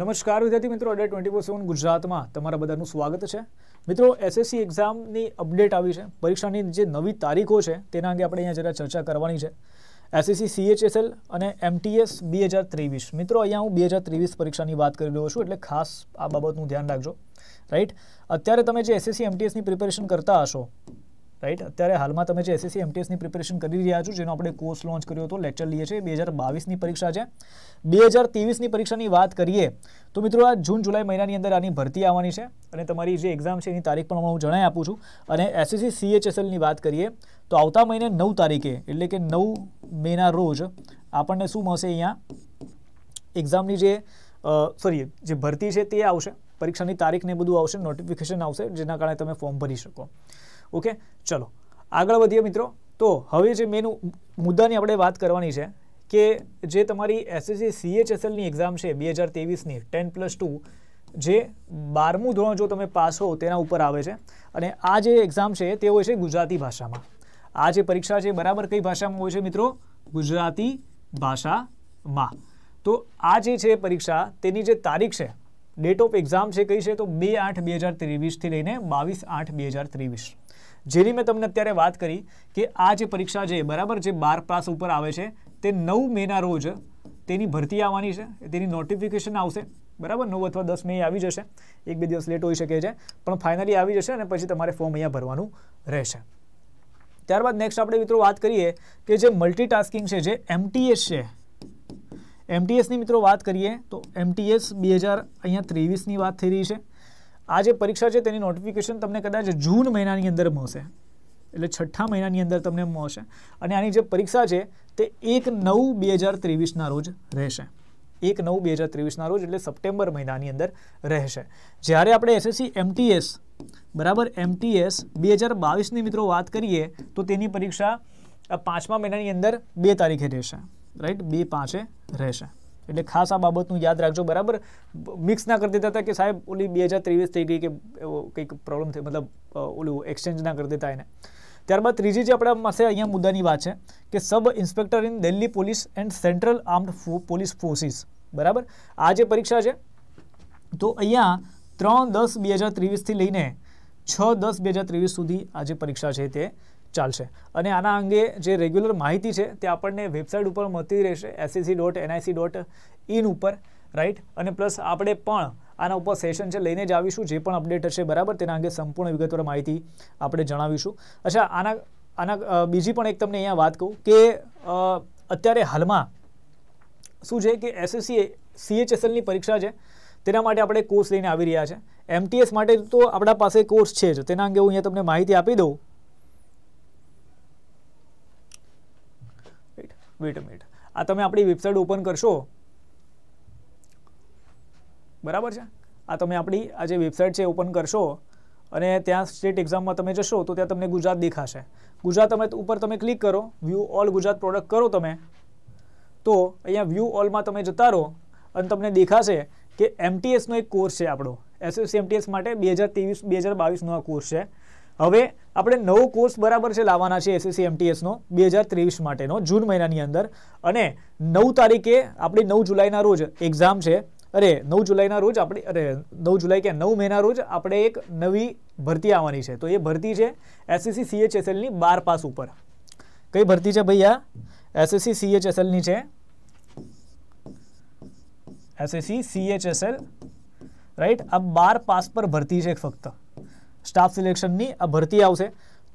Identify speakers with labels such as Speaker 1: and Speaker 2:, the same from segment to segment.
Speaker 1: નમસ્કાર વિદ્યાર્થી મિત્રો અડે ટ્વેન્ટી ફોર સેવન ગુજરાતમાં તમારા બધાનું સ્વાગત છે મિત્રો એસએસસી એક્ઝામની અપડેટ આવી છે પરીક્ષાની જે નવી તારીખો છે તેના અંગે આપણે અહીંયા જરા ચર્ચા કરવાની છે એસએસસી સીએચએસએલ અને એમટીએસ બે હજાર ત્રેવીસ મિત્રો અહીંયા હું બે હજાર ત્રેવીસ પરીક્ષાની વાત કરી રહ્યો છું એટલે ખાસ આ બાબતનું ધ્યાન રાખજો રાઈટ અત્યારે તમે જે એસએસસી એમટીએસની પ્રિપેરેશન કરતા હશો રાઈટ અત્યારે હાલમાં તમે જે એસએસસી એમટીએસની પ્રિપેરેશન કરી રહ્યા છો જેનો આપણે કોર્સ લોન્ચ કર્યો હતો લેક્ચર લઈએ છીએ બે હજાર બાવીસની પરીક્ષા છે બે હજાર ત્રેવીસની પરીક્ષાની વાત કરીએ તો મિત્રો આ જૂન જુલાઈ મહિનાની અંદર આની ભરતી આવવાની છે અને તમારી જે એક્ઝામ છે એની તારીખ પણ હું જણાવી આપું છું અને એસએસસી સીએચએસએલની વાત કરીએ તો આવતા મહિને નવ તારીખે એટલે કે નવ મેના રોજ આપણને શું મળશે અહીંયા એક્ઝામની જે સોરી જે ભરતી છે તે આવશે પરીક્ષાની તારીખને બધું આવશે નોટિફિકેશન આવશે જેના કારણે તમે ફોર્મ ભરી શકો ઓકે ચલો આગળ વધીએ મિત્રો તો હવે જે મેન મુદ્દાની આપણે વાત કરવાની છે કે જે તમારી એસએસસી સીએચએસએલની એક્ઝામ છે બે હજાર તેવીસની ટેન પ્લસ ટુ જે બારમું ધોરણ જો તમે પાસ હો તેના ઉપર આવે છે અને આ જે એક્ઝામ છે તે હોય છે ગુજરાતી ભાષામાં આ જે પરીક્ષા છે બરાબર કઈ ભાષામાં હોય છે મિત્રો ગુજરાતી ભાષામાં તો આ જે છે પરીક્ષા તેની જે તારીખ છે ડેટ ઓફ એક્ઝામ છે કઈ છે તો બે આઠ બે હજાર ત્રેવીસથી લઈને બાવીસ આઠ બે હજાર ત્રેવીસ જેની મેં તમને અત્યારે વાત કરી કે આ જે પરીક્ષા છે બરાબર જે બાર પાસ ઉપર આવે છે તે નવ મેના રોજ તેની ભરતી આવવાની છે તેની નોટિફિકેશન આવશે બરાબર નવ અથવા દસ મે આવી જશે એક બે દિવસ લેટ હોઈ શકે છે પણ ફાઇનલી આવી જશે અને પછી તમારે ફોર્મ અહીંયા ભરવાનું રહેશે ત્યારબાદ નેક્સ્ટ આપણે મિત્રો વાત કરીએ કે જે મલ્ટીટાસ્કિંગ છે જે એમટીએસ છે એમટીએસની મિત્રો વાત કરીએ તો એમટીએસ બે હજાર અહીંયા ત્રેવીસની વાત થઈ રહી છે આ જે પરીક્ષા છે તેની નોટિફિકેશન તમને કદાચ જૂન મહિનાની અંદર મળશે એટલે છઠ્ઠા મહિનાની અંદર તમને મળશે અને આની જે પરીક્ષા છે તે એક નવ બે હજાર ત્રેવીસના રોજ રહેશે એક નવ બે હજાર ત્રેવીસના રોજ એટલે સપ્ટેમ્બર મહિનાની અંદર રહેશે જ્યારે આપણે એસએસસી એમટીએસ બરાબર એમટીએસ બે હજાર બાવીસની મિત્રો વાત કરીએ તો તેની પરીક્ષા પાંચમા મહિનાની અંદર બે તારીખે રહેશે રાઈટ બે પાંચે રહેશે એટલે ખાસ આ બાબતનું યાદ રાખજો બરાબર મિક્સ ના કરી દેતા હતા કે સાહેબ ઓલી બે હજાર ત્રેવીસ થઈ ગઈ કે કંઈક પ્રોબ્લેમ થઈ મતલબ ઓલું એક્સચેન્જ ના કરી દેતા એને ત્યારબાદ ત્રીજી જે આપણા પાસે અહીંયા મુદ્દાની વાત છે કે sub inspector in Delhi police and central armed police forces બરાબર આ જે પરીક્ષા છે તો અહીંયા ત્રણ દસ બે હજાર ત્રેવીસથી લઈને છ દસ બે હજાર ત્રેવીસ સુધી આ જે પરીક્ષા છે તે ચાલશે અને આના અંગે જે રેગ્યુલર માહિતી છે તે આપણને વેબસાઇટ ઉપર મળતી રહેશે SSC dot NIC dot in ઉપર રાઈટ અને પ્લસ આપણે પણ આના ઉપર સેશન છે લઈને જ આવીશું જે પણ અપડેટ હશે બરાબર તેના અંગે સંપૂર્ણ વિગતવાર માહિતી આપણે જણાવીશું અચ્છા આના આના બીજી પણ એક તમને અહીંયા વાત કહું કે અત્યારે હાલમાં શું છે કે એસએસસી સીએચએસએલની પરીક્ષા છે તેના માટે આપણે કોર્સ લઈને આવી રહ્યા છે એમટીએસ માટે તો આપણા પાસે કોર્સ છે જ તેના અંગે હું અહીંયા તમને માહિતી આપી દઉં વેટ મિનિટ આ તમે આપણી વેબસાઇટ ઓપન કરશો બરાબર છે આ તમે આપણી આ જે વેબસાઇટ છે ઓપન કરશો અને ત્યાં સ્ટેટ એક્ઝામમાં તમે જશો તો ત્યાં તમને ગુજરાત દેખાશે ગુજરાત તમે ઉપર તમે ક્લિક કરો વ્યૂ ઓલ ગુજરાત પ્રોડક્ટ કરો તમે તો અહીંયા વ્યૂ ઓલમાં તમે જતા રહો અને તમને દેખાશે કે એમટીએસનો એક કોર્સ છે આપણો એસએસસી એમટીએસ માટે બે હજાર ત્રેવીસ બે હજાર બાવીસનો આ કોર્સ છે હવે આપણે નવો કોર્સ બરાબર છે લાવવાના છે એસએસસી એમટીએસનો બે હજાર ત્રેવીસ માટેનો જૂન મહિનાની અંદર અને નવ તારીખે આપણી નવ જુલાઈના રોજ એક્ઝામ છે અરે નવ જુલાઈના રોજ આપણે અરે નવ જુલાઈ કે નવ મહિના રોજ આપણે એક નવી ભરતી આવવાની છે તો એ ભરતી છે એસએસસી સીએચએસએલની બાર પાસ ઉપર કઈ ભરતી છે ભૈયા એસએસસી સીએચએસએલની છે એસએસસી સીએચએસએલ રાઈટ આ બાર પાસ પર ભરતી છે ફક્ત સ્ટાફ સિલેક્શનની આ ભરતી આવશે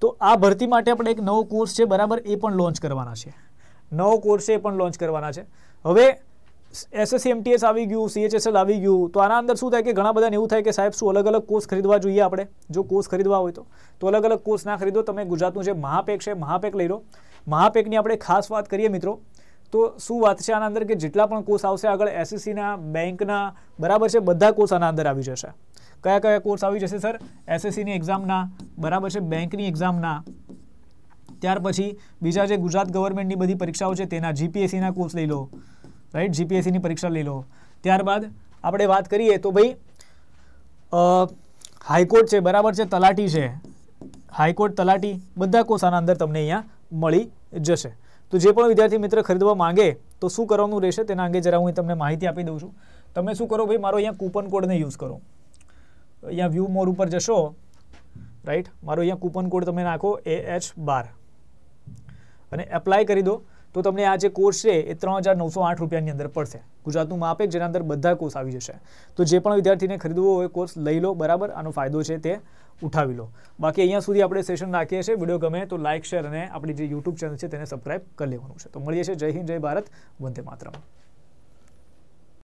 Speaker 1: તો આ ભરતી માટે આપણે એક નવો કોર્સ છે બરાબર એ પણ લોન્ચ કરવાના છે નવો કોર્સ છે એ પણ લોન્ચ કરવાના છે હવે એસએસસી એમટીએસ આવી ગયું સીએચએસએલ આવી ગયું તો આના અંદર શું થાય કે ઘણા બધાને એવું થાય કે સાહેબ શું અલગ અલગ કોર્સ ખરીદવા જોઈએ આપણે જો કોર્સ ખરીદવા હોય તો તો અલગ અલગ કોર્સ ના ખરીદો તમે ગુજરાતનું જે મહાપેક છે મહાપેક લઈ લો મહાપેકની આપણે ખાસ વાત કરીએ મિત્રો તો શું વાત છે આના અંદર કે જેટલા પણ કોર્સ આવશે આગળ એસએસસીના બેંકના બરાબર છે બધા કોર્સ આના અંદર આવી જશે કયા કયા કોર્સ આવી જશે સર એસએસસીની એક્ઝામના બરાબર છે બેંકની એક્ઝામના ત્યાર પછી બીજા જે ગુજરાત ગવર્મેન્ટની બધી પરીક્ષાઓ છે તેના જીપીએસસીના કોર્સ લઈ લો રાઈટ જીપીએસસીની પરીક્ષા લઈ લો ત્યારબાદ આપણે વાત કરીએ તો ભાઈ હાઈકોર્ટ છે બરાબર છે તલાટી છે હાઈકોર્ટ તલાટી બધા કોર્સ આના અંદર તમને અહીંયા મળી જશે તો જે પણ વિદ્યાર્થી મિત્ર ખરીદવા માંગે તો શું કરવાનું રહેશે તેના અંગે જરા હું તમને માહિતી આપી દઉં છું તમે શું કરો ભાઈ મારો અહીંયા કૂપન કોડને યુઝ કરો અહીંયા વ્યૂ મોર ઉપર જશો રાઈટ મારો અહીંયા કૂપન કોડ તમે નાખો એ એચ બાર અને એપ્લાય કરી દો તો તમને આ જે કોર્સ છે એ ત્રણ હજાર નવસો આઠ રૂપિયાની અંદર પડશે ગુજરાતનું માપે જેના અંદર બધા કોર્સ આવી જશે તો જે પણ વિદ્યાર્થીને ખરીદવો હોય કોર્સ લઈ લો બરાબર આનો ફાયદો છે તે ઉઠાવી લો બાકી અહીંયા સુધી આપણે સેશન રાખીએ છીએ વિડીયો ગમે તો લાઇક શેર અને આપણી જે યુટ્યુબ ચેનલ છે તેને સબસ્ક્રાઈબ કરી લેવાનું છે તો મળીએ છીએ જય હિન્દ જય ભારત વંદે માતરમ